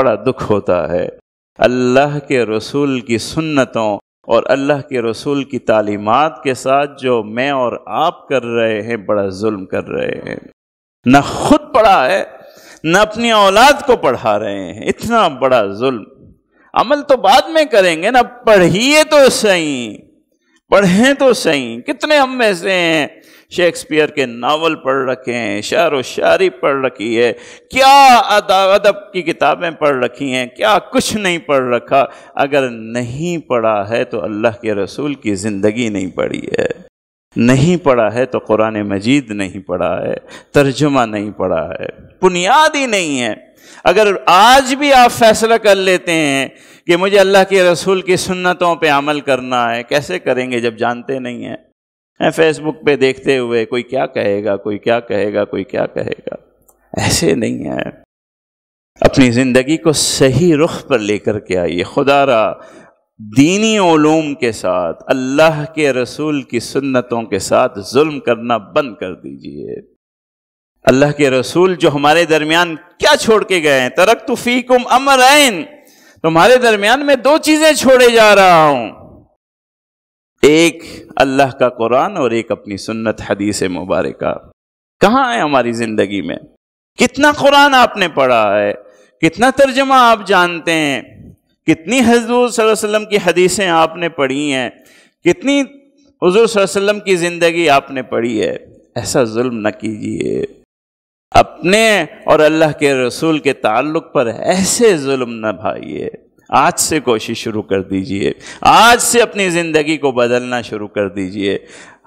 बड़ा दुख होता है अल्लाह के रसूल की सुन्नतों और अल्लाह के रसूल की तालीमत के साथ जो मैं और आप कर रहे हैं बड़ा जुल्म कर रहे हैं न खुद पढ़ा है न अपनी औलाद को पढ़ा रहे हैं इतना बड़ा जुल्म अमल तो बाद में करेंगे ना पढ़िए तो सही पढ़ें तो सही कितने हम में से हैं शेक्सपियर के नावल पढ़ रखे हैं शार शारी पढ़ रखी है क्या अदब की किताबें पढ़ रखी हैं क्या कुछ नहीं पढ़ रखा अगर नहीं पढ़ा है तो अल्लाह के रसूल की ज़िंदगी नहीं पढ़ी है नहीं पढ़ा है तो कुरान मजीद नहीं पढ़ा है तर्जुमा नहीं पढ़ा है बुनियाद ही नहीं है अगर आज भी आप फैसला कर लेते हैं कि मुझे अल्लाह के रसूल की सुन्नतों पे अमल करना है कैसे करेंगे जब जानते नहीं हैं है फेसबुक पे देखते हुए कोई क्या कहेगा कोई क्या कहेगा कोई क्या कहेगा ऐसे नहीं है अपनी ज़िंदगी को सही रुख पर लेकर के आइए रहा दीनी ओलूम के साथ अल्लाह के रसूल की सुन्नतों के साथ जुल्म करना बंद कर दीजिए अल्लाह के रसूल जो हमारे दरमियान क्या छोड़ के गए हैं तरक कुम अमर ऐन तुम्हारे दरमियान में दो चीजें छोड़े जा रहा हूं एक अल्लाह का कुरान और एक अपनी सुन्नत हदीस मुबारक कहाँ है हमारी जिंदगी में कितना कुरान आपने पढ़ा है कितना तर्जमा आप जानते हैं कितनी हजूर वसल्लम की हदीसें आपने पढ़ी हैं कितनी हजूर वसल्लम की ज़िंदगी आपने पढ़ी है ऐसा जुल्म न कीजिए अपने और अल्लाह के रसूल के ताल्लुक पर ऐसे जुल्म न भाइए आज से कोशिश शुरू कर दीजिए आज से अपनी ज़िंदगी को बदलना शुरू कर दीजिए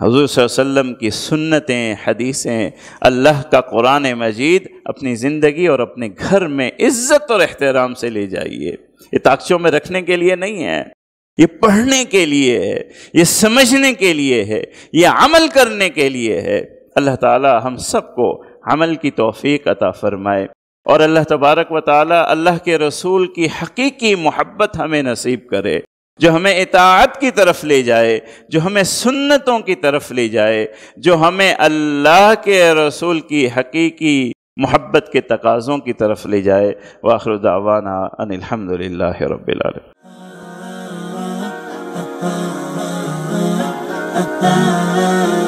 हजूर वसल्लम की सुन्नतें हदीसें अल्लाह का कुरान मजीद अपनी ज़िंदगी और अपने घर में इज़्ज़त और अहतराम से ले जाइए ये ताकचों में रखने के लिए नहीं है ये पढ़ने के लिए है ये समझने के लिए है ये अमल करने के लिए है अल्लाह ताला हम सबको अमल की तोफ़ी अता फ़रमाए और अल्लाह तबारक व ताली अल्लाह के रसूल की हकीकी मोहब्बत हमें नसीब करे जो हमें इतात की तरफ ले जाए जो हमें सुन्नतों की तरफ ले जाए जो हमें अल्लाह के रसूल की हकीकी मोहब्बत के तकाज़ों की तरफ ले जाए वाखर दावाना अनिलहमदिल्ला रबाल Ah,